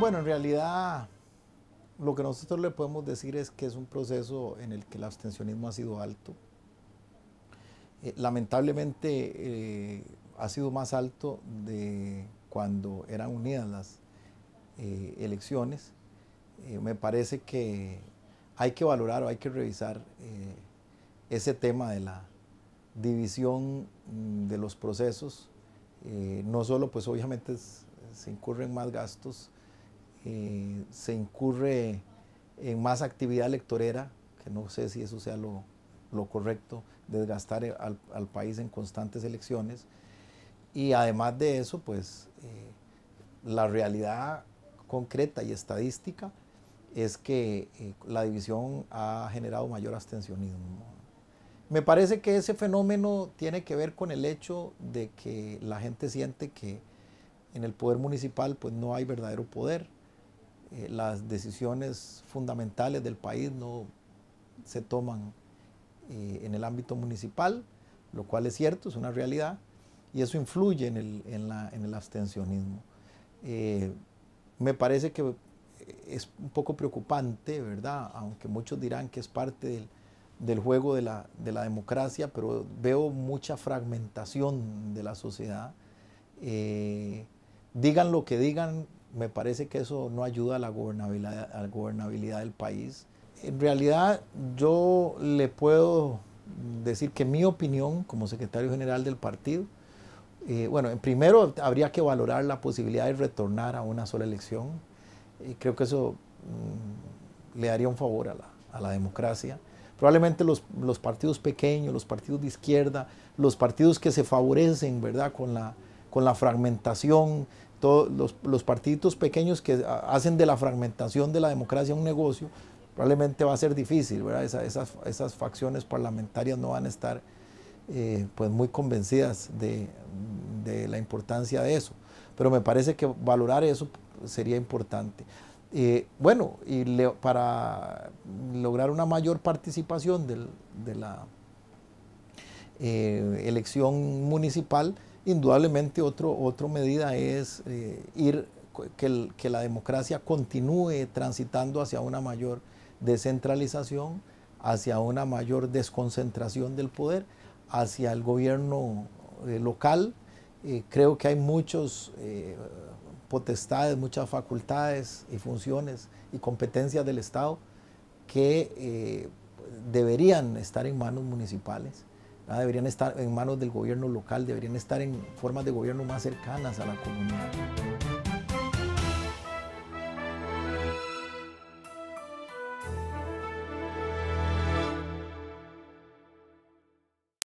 Bueno, en realidad lo que nosotros le podemos decir es que es un proceso en el que el abstencionismo ha sido alto. Eh, lamentablemente eh, ha sido más alto de cuando eran unidas las eh, elecciones. me parece que hay que valorar o hay que revisar ese tema de la división mm, de los procesos. no solo, pues obviamente se incurren más gastos, eh, se incurre en más actividad electorera, que no sé si eso sea lo, correcto, desgastar e, al, país en constantes elecciones. Y además de eso, pues eh, la realidad concreta y estadística es que eh, la división ha generado mayor abstencionismo. Me parece que ese fenómeno tiene que ver con el hecho de que la gente siente que en el poder municipal pues no hay verdadero poder, eh, las decisiones fundamentales del país no se toman eh, en el ámbito municipal, lo cual es cierto, es una realidad, y eso influye en el, abstencionismo. Eh, me parece que es un poco preocupante, ¿verdad? Aunque muchos dirán que es parte del, juego de la, de la, democracia, pero veo mucha fragmentación de la sociedad. digan lo que digan, me parece que eso no ayuda a la gobernabilidad, gobernabilidad del país. En realidad yo le puedo decir que mi opinión como secretario general del partido, eh, bueno, primero habría que valorar la posibilidad de retornar a una sola elección. Y eh, creo que eso mm, le daría un favor a la, democracia. Probablemente los, partidos pequeños, los partidos de izquierda, los partidos que se favorecen ¿verdad? Con, la, con la fragmentación, los, partidos partiditos pequeños que hacen de la fragmentación de la democracia un negocio, probablemente va a ser difícil, esas, facciones parlamentarias no van a estar eh, pues muy convencidas de, la importancia de eso. Pero me parece que valorar eso sería importante. Eh, bueno, y para lograr una mayor participación de la eh, elección municipal, Indudablemente otra medida es eh, ir, que, la democracia continúe transitando hacia una mayor descentralización, hacia una mayor desconcentración del poder, hacia el gobierno eh, local. Eh, creo que hay muchas potestades, muchas facultades y funciones y competencias del Estado que deberían estar en manos municipales deberían estar en manos del gobierno local, deberían estar en formas de gobierno más cercanas a la comunidad.